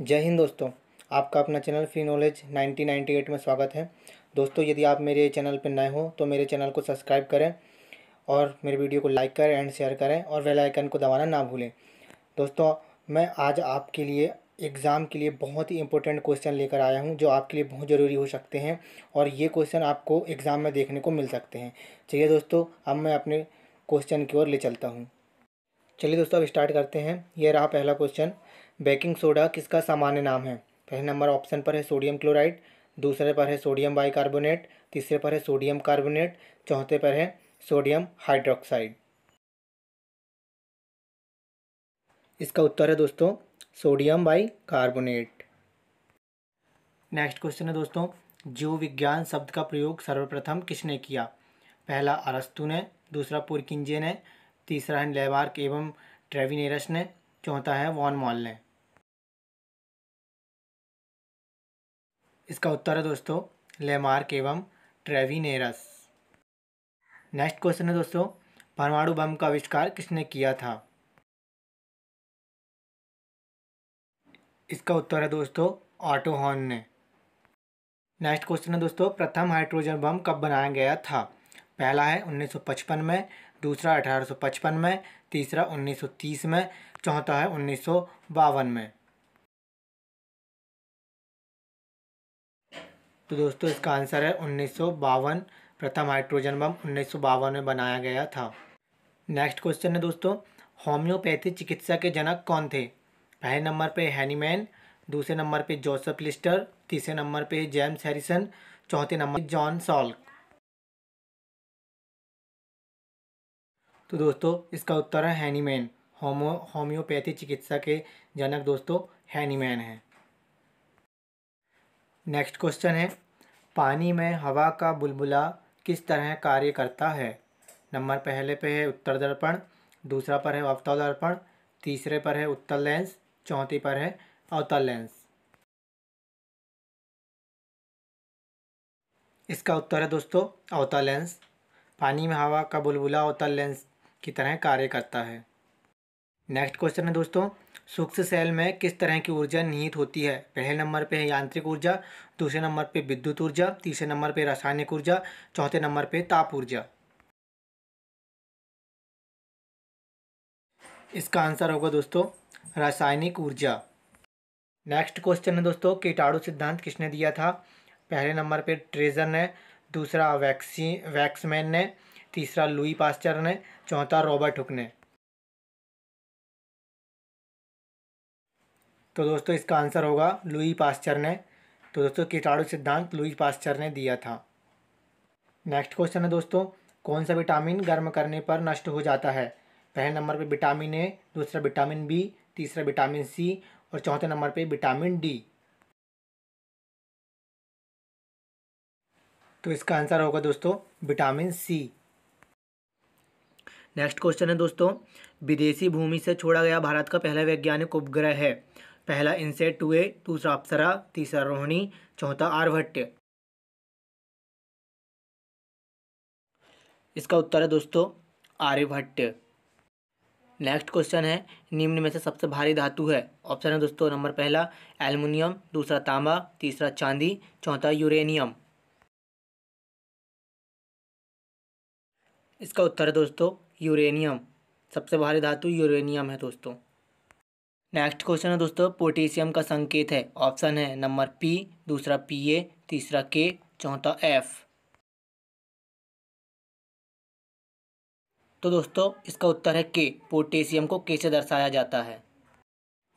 जय हिंद दोस्तों आपका अपना चैनल फ्री नॉलेज 1998 में स्वागत है दोस्तों यदि आप मेरे चैनल पर नए हो तो मेरे चैनल को सब्सक्राइब करें और मेरे वीडियो को लाइक करें एंड शेयर करें और वेल आइकन को दबाना ना भूलें दोस्तों मैं आज आपके लिए एग्ज़ाम के लिए बहुत ही इंपॉर्टेंट क्वेश्चन लेकर आया हूं जो आपके लिए बहुत ज़रूरी हो सकते हैं और ये क्वेश्चन आपको एग्ज़ाम में देखने को मिल सकते हैं चलिए दोस्तों अब मैं अपने क्वेश्चन की ओर ले चलता हूँ चलिए दोस्तों अब स्टार्ट करते हैं यह रहा पहला क्वेश्चन बेकिंग सोडा किसका सामान्य नाम है पहले नंबर ऑप्शन पर है सोडियम क्लोराइड दूसरे पर है सोडियम बाइकार्बोनेट तीसरे पर है सोडियम कार्बोनेट चौथे पर है सोडियम हाइड्रोक्साइड इसका उत्तर है दोस्तों sodium bicarbonate next question है दोस्तों जीव विज्ञान शब्द का प्रयोग सर्वप्रथम किसने किया पहला अरस्तु ने दूसरा पुरकिंजे ने तीसरा है लेबार्क एवं ट्रेविनेरस ने चौथा है वॉन मॉल ने इसका उत्तर है दोस्तों लेमार्क एवं ट्रेविनेरस नेक्स्ट क्वेश्चन है दोस्तों परमाणु बम का आविष्कार किसने किया था इसका उत्तर है दोस्तों ऑटोहॉर्न ने नेक्स्ट क्वेश्चन है दोस्तों प्रथम हाइड्रोजन बम कब बनाया गया था पहला है 1955 में दूसरा 1855 में तीसरा 1930 में चौथा है उन्नीस में तो दोस्तों इसका आंसर है उन्नीस प्रथम हाइड्रोजन बम उन्नीस में बनाया गया था नेक्स्ट क्वेश्चन है दोस्तों होम्योपैथी चिकित्सा के जनक कौन थे पहले नंबर पे हैनीमैन दूसरे नंबर पे जोसेफ लिस्टर तीसरे नंबर पे जेम्स हैरिसन चौथे नंबर जॉन सॉल्क तो दोस्तों इसका उत्तर है हैनीमैन होमो होम्योपैथी चिकित्सा के जनक दोस्तों हैनीमैन है नेक्स्ट क्वेश्चन है पानी में हवा का बुलबुला किस तरह कार्य करता है नंबर पहले पे है उत्तर दर्पण दूसरा पर है अवतल दर्पण तीसरे पर है उत्तर लेंस चौथी पर है अवतल लेंस इसका उत्तर है दोस्तों अवतल लेंस पानी में हवा का बुलबुला अवतल लेंस की तरह कार्य करता है नेक्स्ट क्वेश्चन है दोस्तों सूक्ष्म सेल में किस तरह की ऊर्जा निहित होती है पहले नंबर पे है यांत्रिक ऊर्जा दूसरे नंबर पे विद्युत ऊर्जा तीसरे नंबर पे रासायनिक ऊर्जा चौथे नंबर पे ताप ऊर्जा इसका आंसर होगा दोस्तों रासायनिक ऊर्जा नेक्स्ट क्वेश्चन है दोस्तों कीटाणु सिद्धांत किसने दिया था पहले नंबर पर ट्रेजर ने दूसरा वैक्सी वैक्समैन ने तीसरा लुई पास्चर ने चौथा रॉबर्ट हुक ने तो दोस्तों इसका आंसर होगा लुई पास्चर ने तो दोस्तों कीटाणु सिद्धांत लुई पास्चर ने दिया था नेक्स्ट क्वेश्चन है दोस्तों कौन सा विटामिन गर्म करने पर नष्ट हो जाता है पहले नंबर पे विटामिन ए दूसरा विटामिन बी तीसरा विटामिन सी और चौथे नंबर पे विटामिन डी तो इसका आंसर होगा दोस्तों विटामिन सी नेक्स्ट क्वेश्चन है दोस्तों विदेशी भूमि से छोड़ा गया भारत का पहला वैज्ञानिक उपग्रह है पहला इनसेट टू ए दूसरा अप्सरा तीसरा रोहिणी चौथा आर्भट्य इसका उत्तर है दोस्तों आर्यभट्ट नेक्स्ट क्वेश्चन है निम्न में से सबसे भारी धातु है ऑप्शन है दोस्तों नंबर पहला एल्युमिनियम दूसरा तांबा तीसरा चांदी चौथा यूरेनियम इसका उत्तर है दोस्तों यूरेनियम सबसे भारी धातु यूरेनियम है दोस्तों नेक्स्ट क्वेश्चन है दोस्तों पोटेशियम का संकेत है ऑप्शन है नंबर पी दूसरा पी ए तीसरा के चौथा एफ तो दोस्तों इसका उत्तर है के पोटेशियम को कैसे दर्शाया जाता है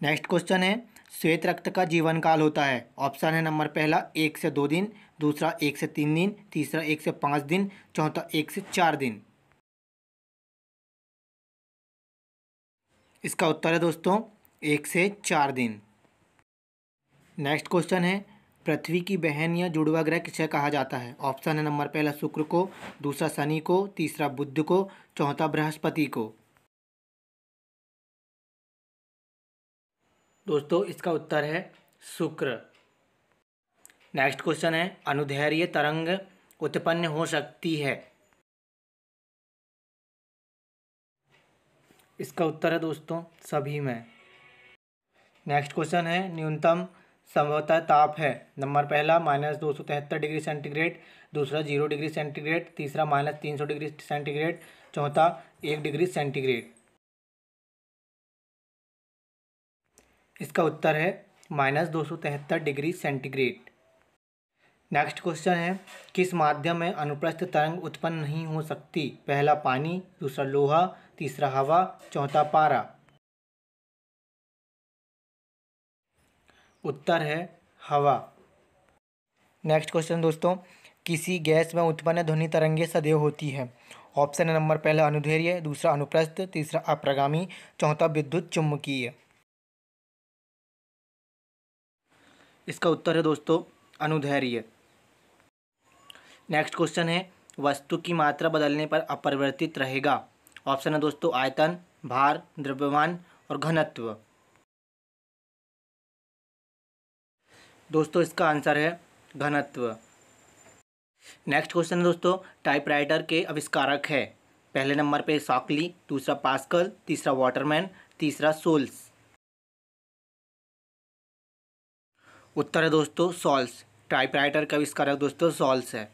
नेक्स्ट क्वेश्चन है श्वेत रक्त का जीवन काल होता है ऑप्शन है नंबर पहला एक से दो दिन दूसरा एक से तीन दिन तीसरा एक से पाँच दिन चौथा एक से चार दिन इसका उत्तर है दोस्तों एक से चार दिन नेक्स्ट क्वेश्चन है पृथ्वी की बहन या जुड़वा ग्रह किसे कहा जाता है ऑप्शन है नंबर पहला शुक्र को दूसरा शनि को तीसरा बुद्ध को चौथा बृहस्पति को दोस्तों इसका उत्तर है शुक्र नेक्स्ट क्वेश्चन है अनुधैर्य तरंग उत्पन्न हो सकती है इसका उत्तर है दोस्तों सभी में नेक्स्ट क्वेश्चन है न्यूनतम संभवतः ताप है नंबर पहला माइनस दो सौ तिहत्तर डिग्री सेंटीग्रेड दूसरा जीरो डिग्री सेंटीग्रेड तीसरा माइनस तीन सौ डिग्री सेंटीग्रेड चौथा एक डिग्री सेंटीग्रेड इसका उत्तर है माइनस दो सौ तिहत्तर डिग्री सेंटीग्रेड नेक्स्ट क्वेश्चन है किस माध्यम में अनुप्रस्थ तरंग उत्पन्न नहीं हो सकती पहला पानी दूसरा लोहा तीसरा हवा चौथा पारा उत्तर है हवा नेक्स्ट क्वेश्चन दोस्तों किसी गैस में उत्पन्न ध्वनि तरंगे सदैव होती है ऑप्शन नंबर पहला अनुधैर्य दूसरा अनुप्रस्थ तीसरा अप्रगामी चौथा विद्युत चुम्बकीय इसका उत्तर है दोस्तों अनुधैर्य नेक्स्ट क्वेश्चन है वस्तु की मात्रा बदलने पर अपरिवर्तित रहेगा ऑप्शन है दोस्तों आयतन भार द्रव्यमान और घनत्व दोस्तों इसका आंसर है घनत्व नेक्स्ट क्वेश्चन है दोस्तों टाइपराइटर के आविष्कारक है पहले नंबर पे सॉकली दूसरा पास्कल तीसरा वाटरमैन तीसरा सोल्स उत्तर है दोस्तों सॉल्स टाइपराइटर का आविष्कारक दोस्तों सॉल्स है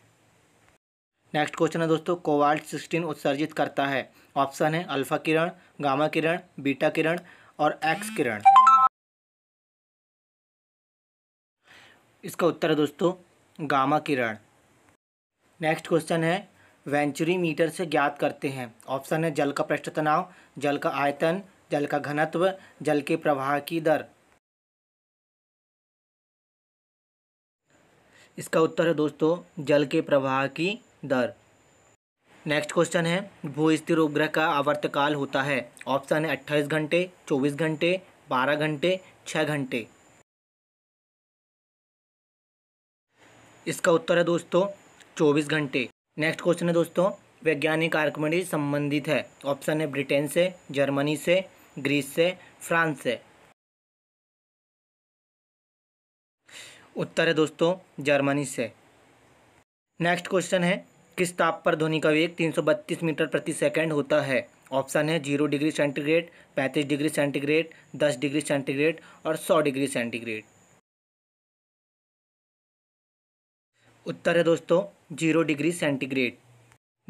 नेक्स्ट क्वेश्चन है दोस्तों कोवाल्ट सिक्सटीन उत्सर्जित करता है ऑप्शन है अल्फा किरण गामा किरण बीटा किरण और एक्स किरण इसका उत्तर है दोस्तों गामा किरण नेक्स्ट क्वेश्चन है वेंचुरी मीटर से ज्ञात करते हैं ऑप्शन है जल का पृष्ठ तनाव जल का आयतन जल का घनत्व जल के प्रवाह की दर इसका उत्तर है दोस्तों जल के प्रवाह की दर नेक्स्ट क्वेश्चन है भू स्थिर उपग्रह का आवर्तकाल होता है ऑप्शन है अट्ठाईस घंटे चौबीस घंटे बारह घंटे छः घंटे इसका उत्तर है दोस्तों चौबीस घंटे नेक्स्ट क्वेश्चन है दोस्तों वैज्ञानिक आर्कमेडी संबंधित है ऑप्शन है ब्रिटेन से जर्मनी से ग्रीस से फ्रांस से उत्तर है दोस्तों जर्मनी से नेक्स्ट क्वेश्चन है किस ताप पर ध्वनि का वेग 332 मीटर प्रति सेकंड होता है ऑप्शन है जीरो डिग्री सेंटीग्रेड पैंतीस डिग्री सेंटीग्रेड दस डिग्री सेंटीग्रेड और सौ डिग्री सेंटीग्रेड उत्तर है दोस्तों zero degree centigrade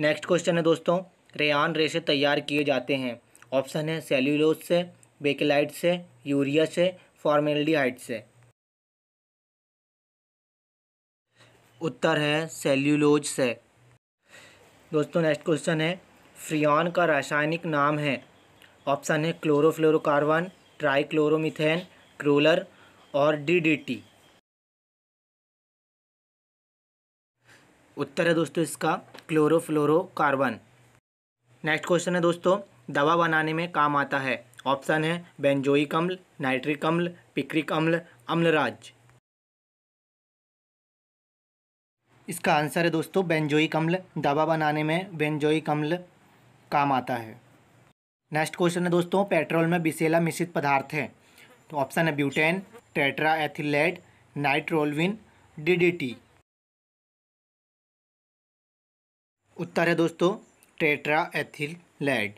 next question है दोस्तों रेयान रेशे तैयार किए जाते हैं ऑप्शन है सेल्यूलोज से बेकेलाइट से यूरिया से फॉर्मेलिहाइड से उत्तर है सेल्यूलोज से दोस्तों नेक्स्ट क्वेश्चन है फ्रियॉन का रासायनिक नाम है ऑप्शन है क्लोरोफ्लोरोकार्बन ट्राईक्लोरोमिथेन क्रोलर और डीडीटी उत्तर है दोस्तों इसका क्लोरोफ्लोरोकार्बन नेक्स्ट क्वेश्चन है दोस्तों दवा बनाने में काम आता है ऑप्शन है बेंजोई कम्ल नाइट्रिक अम्ल पिक्रिक अम्ल अम्लराज इसका आंसर है दोस्तों बेंजोई कम्ल दवा बनाने में बेंजोई कम्ल काम आता है नेक्स्ट क्वेश्चन है दोस्तों पेट्रोल में बिसेला मिश्रित पदार्थ तो है तो ऑप्शन है ब्यूटेन टेट्रा एथिलेट नाइट्रोलविन डीडीटी उत्तर है दोस्तों टेट्रा एथिल लेड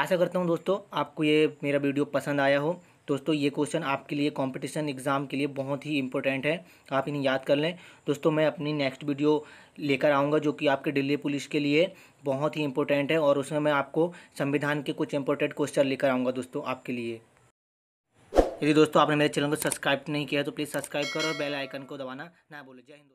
आशा करता हूँ दोस्तों आपको ये मेरा वीडियो पसंद आया हो दोस्तों ये क्वेश्चन आपके लिए कंपटीशन एग्ज़ाम के लिए बहुत ही इंपॉर्टेंट है आप इन्हें याद कर लें दोस्तों मैं अपनी नेक्स्ट वीडियो लेकर आऊँगा जो कि आपके दिल्ली पुलिस के लिए बहुत ही इंपॉर्टेंट है और उसमें मैं आपको संविधान के कुछ इंपॉर्टेंट क्वेश्चन लेकर आऊँगा दोस्तों आपके लिए यदि दोस्तों आपने मेरे चैनल को सब्सक्राइब नहीं किया तो प्लीज़ सब्सक्राइब करो और बेल आइकन को दबाना ना भूलें जय हिंद